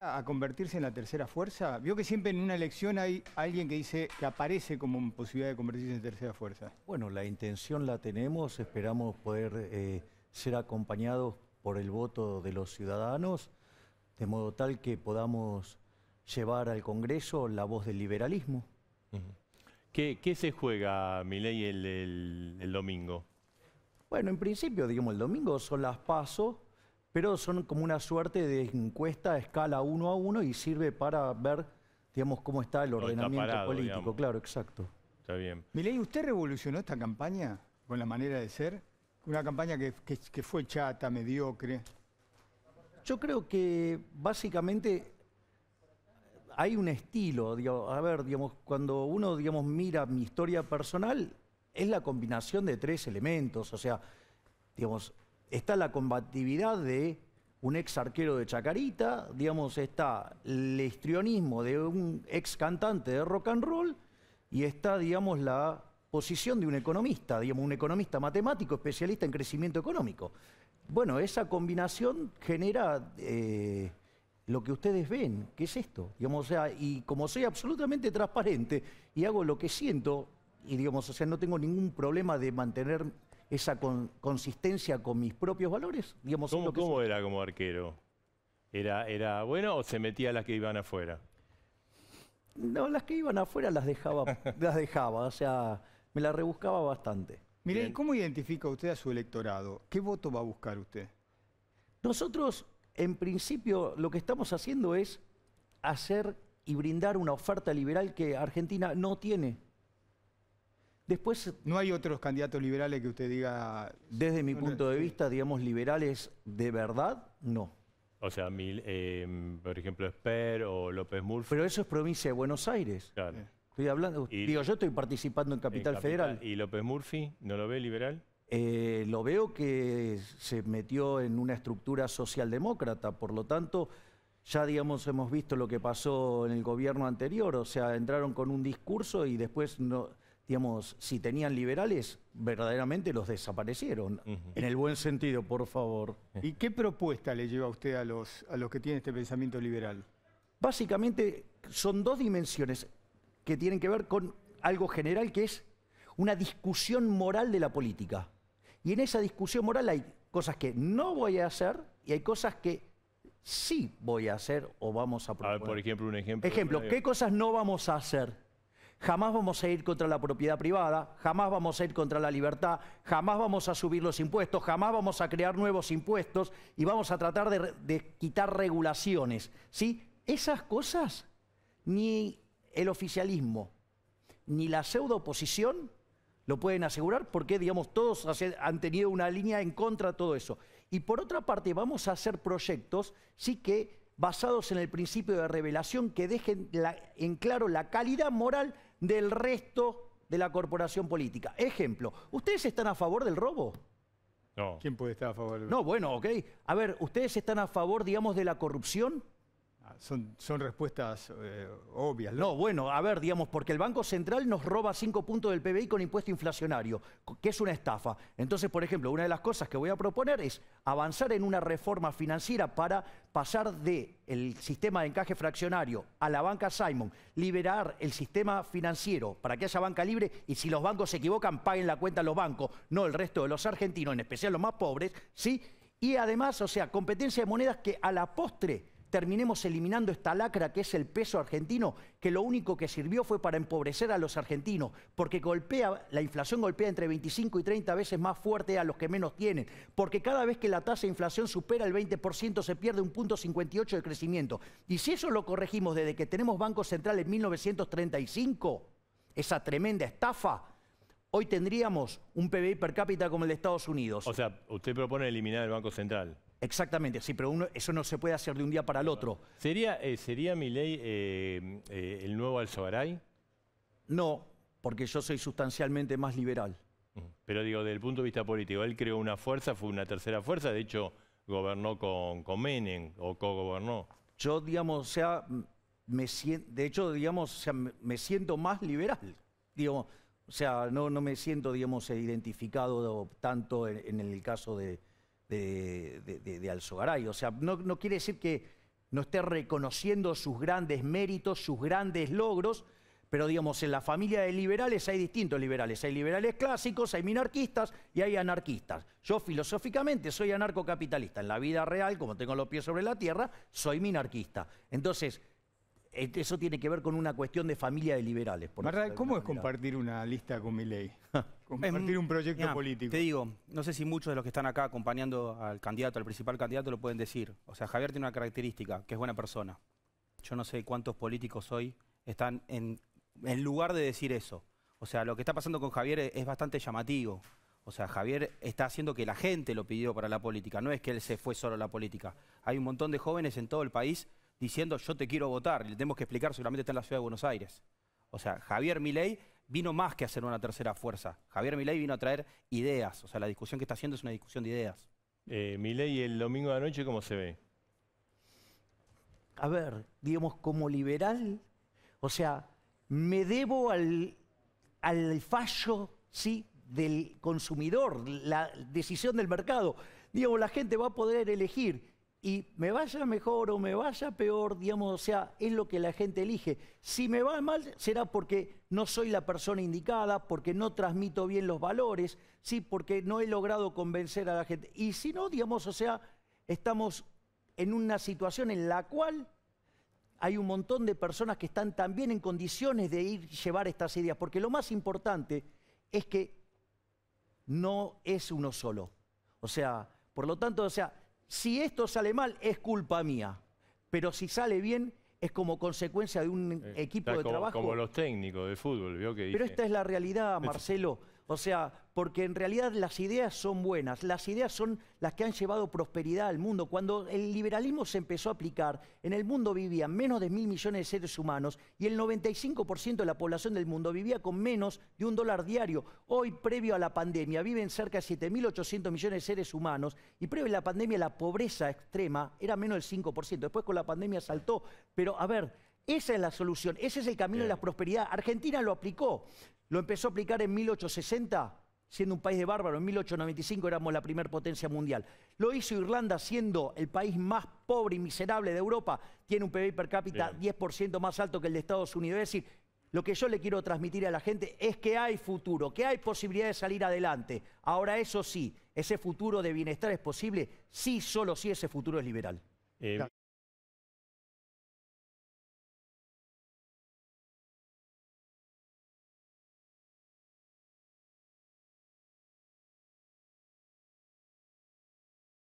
a convertirse en la tercera fuerza? Vio que siempre en una elección hay alguien que dice que aparece como posibilidad de convertirse en tercera fuerza. Bueno, la intención la tenemos, esperamos poder eh, ser acompañados por el voto de los ciudadanos, de modo tal que podamos llevar al Congreso la voz del liberalismo. ¿Qué, se juega, Miley, el, el domingo? Bueno, en principio, digamos, el domingo son las pasos pero son como una suerte de encuesta a escala uno a uno y sirve para ver, digamos, cómo está el ordenamiento político. Claro, exacto. Está bien. Milei, ¿usted revolucionó esta campaña con la manera de ser? Una campaña que, fue chata, mediocre. Yo creo que básicamente hay un estilo. a ver, digamos, cuando uno digamos, mira mi historia personal, es la combinación de tres elementos. O sea, digamos, está la combatividad de un ex arquero de Chacarita, digamos, está el histrionismo de un ex cantante de rock and roll y está, digamos, la posición de un economista, digamos, un economista matemático especialista en crecimiento económico. Bueno, esa combinación genera eh, lo que ustedes ven, que es esto, digamos, sea, y como soy absolutamente transparente y hago lo que siento, y digamos, o sea, no tengo ningún problema de mantener esa consistencia con mis propios valores. Digamos, ¿Cómo, era como arquero? ¿Era, ¿Era bueno o se metía a las que iban afuera? No, las que iban afuera las dejaba, las dejaba, o sea, me las rebuscaba bastante. Mire, ¿cómo identifica usted a su electorado? ¿Qué voto va a buscar usted? Nosotros, en principio, lo que estamos haciendo es hacer y brindar una oferta liberal que Argentina no tiene. Después... ¿No hay otros candidatos liberales que usted diga...? Desde mi punto de vista, digamos, liberales de verdad, no. O sea, eh, por ejemplo, Esper o López Murphy. Pero eso es provincia de Buenos Aires. Claro. Estoy hablando, digo, yo estoy participando en Capital, Federal. ¿Y López Murphy no lo ve liberal? Eh, lo veo que se metió en una estructura socialdemócrata, por lo tanto, ya digamos hemos visto lo que pasó en el gobierno anterior, o sea, entraron con un discurso y después no, digamos, si tenían liberales, verdaderamente los desaparecieron. En el buen sentido, por favor. Eh. ¿Y qué propuesta le lleva usted a los, a los que tienen este pensamiento liberal? Básicamente son dos dimensiones que tienen que ver con algo general que es una discusión moral de la política. Y en esa discusión moral hay cosas que no voy a hacer y hay cosas que sí voy a hacer o vamos a proponer. por ejemplo, un ejemplo. Ejemplo, ¿qué cosas no vamos a hacer? Jamás vamos a ir contra la propiedad privada, jamás vamos a ir contra la libertad, jamás vamos a subir los impuestos, jamás vamos a crear nuevos impuestos y vamos a tratar de, quitar regulaciones. ¿sí? Esas cosas ni el oficialismo ni la pseudo oposición lo pueden asegurar porque, digamos, todos han tenido una línea en contra de todo eso. Y por otra parte, vamos a hacer proyectos, sí que basados en el principio de revelación, que dejen en claro la calidad moral del resto de la corporación política. Ejemplo, ¿ustedes están a favor del robo? No. ¿Quién puede estar a favor del robo? No, bueno, ok. A ver, ¿ustedes están a favor, digamos, de la corrupción? son, respuestas eh, obvias. ¿no? bueno, a ver, digamos, porque el Banco Central nos roba cinco puntos del PBI con impuesto inflacionario, que es una estafa. Entonces, por ejemplo, una de las cosas que voy a proponer es avanzar en una reforma financiera para pasar del sistema de encaje fraccionario a la banca Simon, liberar el sistema financiero para que haya banca libre y si los bancos se equivocan, paguen la cuenta los bancos, no el resto de los argentinos, en especial los más pobres, ¿sí? Y además, o sea, competencia de monedas que a la postre terminemos eliminando esta lacra que es el peso argentino, que lo único que sirvió fue para empobrecer a los argentinos, porque golpea, la inflación golpea entre 25 y 30 veces más fuerte a los que menos tienen, porque cada vez que la tasa de inflación supera el 20% se pierde un punto 58 de crecimiento. Y si eso lo corregimos desde que tenemos Banco Central en 1935, esa tremenda estafa, hoy tendríamos un PBI per cápita como el de Estados Unidos. O sea, usted propone eliminar el Banco Central. Exactamente, sí, pero eso no se puede hacer de un día para el otro. ¿Sería, eh, sería mi ley eh, eh, el nuevo Alzogaray? No, porque yo soy sustancialmente más liberal. Mm, pero digo, desde el punto de vista político, él creó una fuerza, fue una tercera fuerza, de hecho gobernó con, con Menem o co-gobernó. Yo, digamos, o sea, me de hecho, digamos, sea, me siento más liberal. Digo, o sea, no, no me siento, digamos, identificado tanto en el caso de, de, de, Alzogaray. O sea, no, no quiere decir que no esté reconociendo sus grandes méritos, sus grandes logros, pero digamos, en la familia de liberales hay distintos liberales. Hay liberales clásicos, hay minarquistas y hay anarquistas. Yo filosóficamente soy anarcocapitalista. En la vida real, como tengo los pies sobre la tierra, soy minarquista. Entonces, eh, eso tiene que ver con una cuestión de familia de liberales. ¿cómo es compartir una lista con mi ley? compartir em, un proyecto político. Te digo, no sé si muchos de los que están acá acompañando al candidato, al principal candidato, lo pueden decir. O sea, Javier tiene una característica, que es buena persona. Yo no sé cuántos políticos hoy están en, lugar de decir eso. O sea, lo que está pasando con Javier es bastante llamativo. O sea, Javier está haciendo que la gente lo pidió para la política, no es que él se fue solo a la política. Hay un montón de jóvenes en todo el país diciendo yo te quiero votar. Y le tenemos que explicar, seguramente está en la ciudad de Buenos Aires. O sea, Javier Milei vino más que a hacer una tercera fuerza. Javier Milei vino a traer ideas. O sea, la discusión que está haciendo es una discusión de ideas. Eh, Milei el domingo de la noche, ¿cómo se ve? A ver, digamos, como liberal, o sea, me debo al, fallo, ¿sí?, del consumidor, la decisión del mercado. Digamos, la gente va a poder elegir y me vaya mejor o me vaya peor, digamos, o sea, es lo que la gente elige. Si me va mal, será porque no soy la persona indicada, porque no transmito bien los valores, sí, porque no he logrado convencer a la gente. Y si no, digamos, o sea, estamos en una situación en la cual hay un montón de personas que están también en condiciones de ir llevar estas ideas, porque lo más importante es que no es uno solo. O sea, por lo tanto, o sea, si esto sale mal es culpa mía, pero si sale bien es como consecuencia de un eh, equipo de trabajo. Como los técnicos de fútbol, ¿vio que Pero esta es la realidad, Marcelo. O sea, porque en realidad las ideas son buenas, las ideas son las que han llevado prosperidad al mundo. Cuando el liberalismo se empezó a aplicar, en el mundo vivían menos de mil millones de seres humanos y el 95% de la población del mundo vivía con menos de un dólar diario. Hoy, previo a la pandemia, viven cerca de 7.800 millones de seres humanos y previo a la pandemia la pobreza extrema era menos del 5%. Después con la pandemia saltó, pero a ver... Esa es la solución, ese es el camino de la prosperidad. Argentina lo aplicó, lo empezó a aplicar en 1860, siendo un país de bárbaro, en 1895 éramos la primer potencia mundial. Lo hizo Irlanda siendo el país más pobre y miserable de Europa, tiene un PBI per cápita 10% más alto que el de Estados Unidos. Es decir, lo que yo le quiero transmitir a la gente es que hay futuro, que hay posibilidad de salir adelante. Ahora, eso sí, ese futuro de bienestar es posible, sí, solo si ese futuro es liberal. Eh,